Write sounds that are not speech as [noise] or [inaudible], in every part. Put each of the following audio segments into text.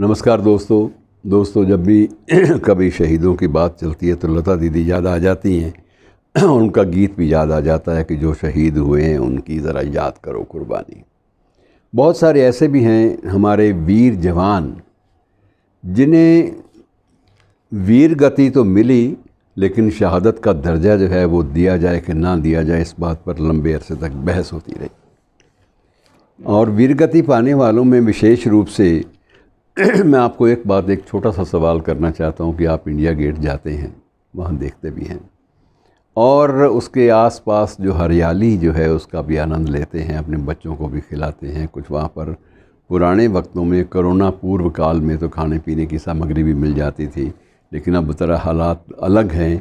नमस्कार दोस्तों दोस्तों जब भी [clears throat] कभी शहीदों की बात चलती है तो लता दीदी याद आ जाती हैं [clears throat] उनका गीत भी याद आ जाता है कि जो शहीद हुए हैं उनकी ज़रा याद करो कुर्बानी बहुत सारे ऐसे भी हैं हमारे वीर जवान जिन्हें वीर गति तो मिली लेकिन शहादत का दर्जा जो है वो दिया जाए कि ना दिया जाए इस बात पर लंबे अरसे तक बहस होती रही और वीरगति पाने वालों में विशेष रूप से [clears throat] मैं आपको एक बात एक छोटा सा सवाल करना चाहता हूँ कि आप इंडिया गेट जाते हैं वहाँ देखते भी हैं और उसके आसपास जो हरियाली जो है उसका भी आनंद लेते हैं अपने बच्चों को भी खिलाते हैं कुछ वहाँ पर पुराने वक्तों में कोरोना पूर्व काल में तो खाने पीने की सामग्री भी मिल जाती थी लेकिन अब तरह हालात अलग हैं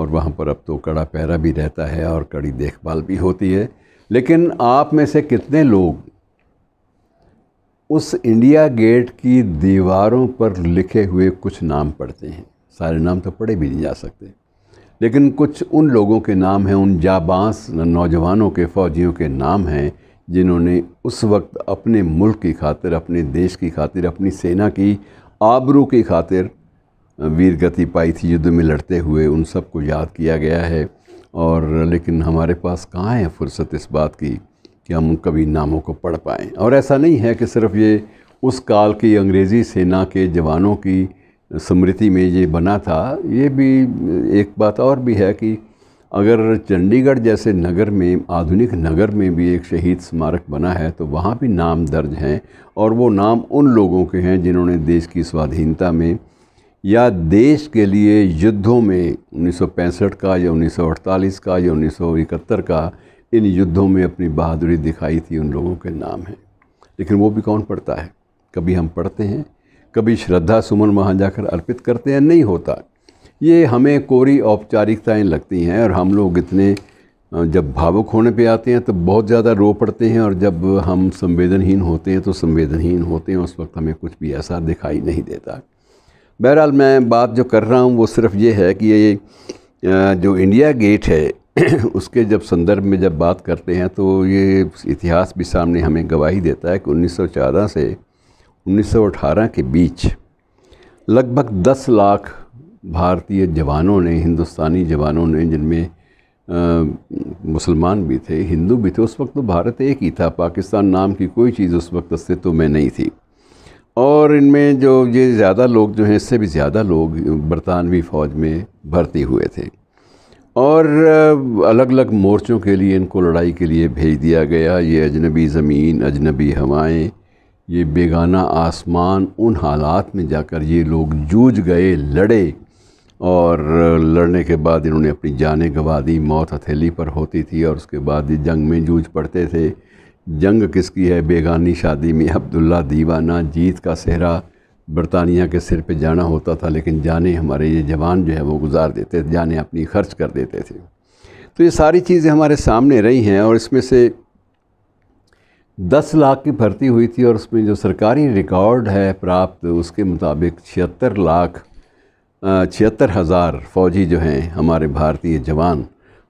और वहाँ पर अब तो कड़ा पैरा भी रहता है और कड़ी देखभाल भी होती है लेकिन आप में से कितने लोग उस इंडिया गेट की दीवारों पर लिखे हुए कुछ नाम पढ़ते हैं सारे नाम तो पढ़े भी नहीं जा सकते लेकिन कुछ उन लोगों के नाम हैं उन जाबांस नौजवानों के फ़ौजियों के नाम हैं जिन्होंने उस वक्त अपने मुल्क की खातिर अपने देश की खातिर अपनी सेना की आबरू की खातिर वीर गति पाई थी युद्ध में लड़ते हुए उन सबको याद किया गया है और लेकिन हमारे पास कहाँ है फुर्सत इस बात की कि हम कभी नामों को पढ़ पाएँ और ऐसा नहीं है कि सिर्फ ये उस काल की अंग्रेज़ी सेना के जवानों की स्मृति में ये बना था ये भी एक बात और भी है कि अगर चंडीगढ़ जैसे नगर में आधुनिक नगर में भी एक शहीद स्मारक बना है तो वहाँ भी नाम दर्ज हैं और वो नाम उन लोगों के हैं जिन्होंने देश की स्वाधीनता में या देश के लिए युद्धों में 1965 का या 1948 का या 1971 का इन युद्धों में अपनी बहादुरी दिखाई थी उन लोगों के नाम हैं लेकिन वो भी कौन पढ़ता है कभी हम पढ़ते हैं कभी श्रद्धा सुमन वहाँ जाकर अर्पित करते हैं नहीं होता ये हमें कोरी औपचारिकताएं लगती हैं और हम लोग इतने जब भावुक होने पे आते हैं तो बहुत ज़्यादा रो पड़ते हैं और जब हम संवेदनहीन होते हैं तो संवेदनहीन होते हैं उस वक्त हमें कुछ भी ऐसा दिखाई नहीं देता बहरहाल मैं बात जो कर रहा हूँ वो सिर्फ ये है कि ये जो इंडिया गेट है [coughs] उसके जब संदर्भ में जब बात करते हैं तो ये इतिहास भी सामने हमें गवाही देता है कि 1914 से 1918 के बीच लगभग 10 लाख भारतीय जवानों ने हिंदुस्तानी जवानों ने जिनमें मुसलमान भी थे हिंदू भी थे उस वक्त तो भारत एक ही था पाकिस्तान नाम की कोई चीज़ उस वक्त अस्तित्व तो में नहीं थी और इनमें जो ये ज़्यादा लोग जो हैं इससे भी ज़्यादा लोग बरतानवी फ़ौज में भर्ती हुए थे और अलग अलग मोर्चों के लिए इनको लड़ाई के लिए भेज दिया गया ये अजनबी ज़मीन अजनबी हवाएं ये बेगाना आसमान उन हालात में जाकर ये लोग जूझ गए लड़े और लड़ने के बाद इन्होंने अपनी जानें गंवा दी मौत हथेली पर होती थी और उसके बाद ये जंग में जूझ पड़ते थे जंग किसकी है बेगानी शादी में अब्दुल्ला दीवाना जीत का सेहरा बरतानिया के सिर पे जाना होता था लेकिन जाने हमारे ये जवान जो है वो गुजार देते थे जाने अपनी खर्च कर देते थे तो ये सारी चीज़ें हमारे सामने रही हैं और इसमें से दस लाख की भर्ती हुई थी और उसमें जो सरकारी रिकॉर्ड है प्राप्त उसके मुताबिक छिहत्तर लाख छिहत्तर हज़ार फ़ौजी जो हैं हमारे भारतीय जवान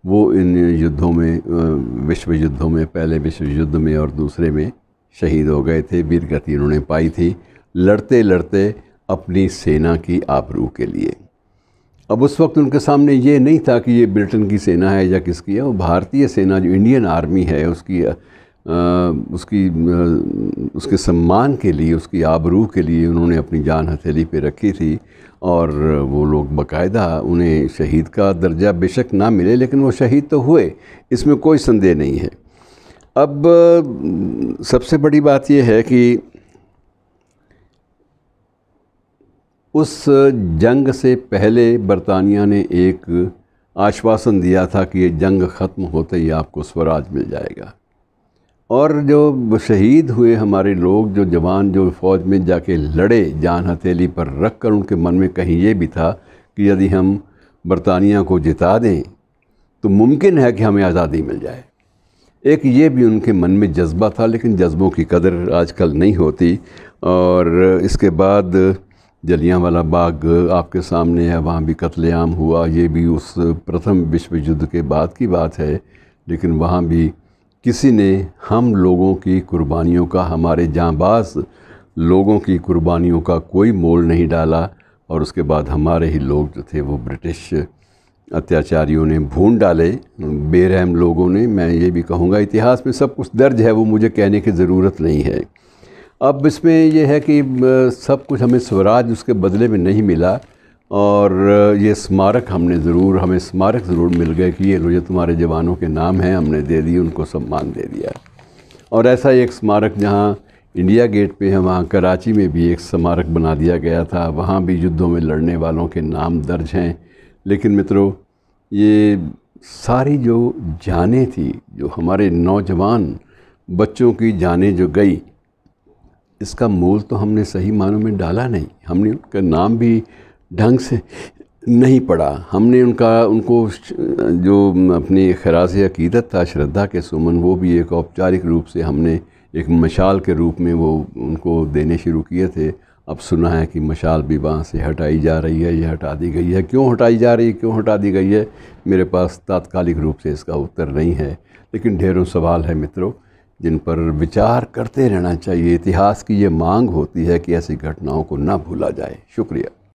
वो इन युद्धों में विश्व युद्धों में पहले विश्व युद्ध में और दूसरे में शहीद हो गए थे वीरगति उन्होंने पाई थी लड़ते लड़ते अपनी सेना की आबरू के लिए अब उस वक्त उनके सामने ये नहीं था कि ये ब्रिटेन की सेना है या किसकी है वो भारतीय सेना जो इंडियन आर्मी है उसकी आ, उसकी आ, उसके सम्मान के लिए उसकी आबरू के लिए उन्होंने अपनी जान हथेली पे रखी थी और वो लोग बकायदा उन्हें शहीद का दर्जा बेशक ना मिले लेकिन वो शहीद तो हुए इसमें कोई संदेह नहीं है अब सबसे बड़ी बात यह है कि उस जंग से पहले बरतानिया ने एक आश्वासन दिया था कि ये जंग ख़त्म होते ही आपको स्वराज मिल जाएगा और जो शहीद हुए हमारे लोग जो जवान जो फ़ौज में जाके लड़े जान हथेली पर रख कर उनके मन में कहीं ये भी था कि यदि हम बरतानिया को जिता दें तो मुमकिन है कि हमें आज़ादी मिल जाए एक ये भी उनके मन में जज्बा था लेकिन जज्बों की कदर आजकल नहीं होती और इसके बाद जलियाँ वाला बाग आपके सामने है वहाँ भी कत्लेआम हुआ ये भी उस प्रथम विश्व युद्ध के बाद की बात है लेकिन वहाँ भी किसी ने हम लोगों की कुर्बानियों का हमारे जांबाज लोगों की कुर्बानियों का कोई मोल नहीं डाला और उसके बाद हमारे ही लोग जो थे वो ब्रिटिश अत्याचारियों ने भून डाले बेरहम लोगों ने मैं ये भी कहूँगा इतिहास में सब कुछ दर्ज है वो मुझे कहने की ज़रूरत नहीं है अब इसमें यह है कि सब कुछ हमें स्वराज उसके बदले में नहीं मिला और ये स्मारक हमने ज़रूर हमें स्मारक ज़रूर मिल गए कि ये लो ये तुम्हारे जवानों के नाम हैं हमने दे दिए उनको सम्मान दे दिया और ऐसा एक स्मारक जहाँ इंडिया गेट पे है वहाँ कराची में भी एक स्मारक बना दिया गया था वहाँ भी युद्धों में लड़ने वालों के नाम दर्ज हैं लेकिन मित्रों ये सारी जो जानें थी जो हमारे नौजवान बच्चों की जाने जो गई इसका मोल तो हमने सही मानों में डाला नहीं हमने उनका नाम भी ढंग से नहीं पढ़ा हमने उनका उनको जो अपनी खराज अकीदत था श्रद्धा के सुमन वो भी एक औपचारिक रूप से हमने एक मशाल के रूप में वो उनको देने शुरू किए थे अब सुना है कि मशाल भी वहाँ से हटाई जा रही है या हटा दी गई है क्यों हटाई जा रही है क्यों हटा दी गई है मेरे पास तात्कालिक रूप से इसका उत्तर नहीं है लेकिन ढेरों सवाल है मित्रों जिन पर विचार करते रहना चाहिए इतिहास की ये मांग होती है कि ऐसी घटनाओं को ना भूला जाए शुक्रिया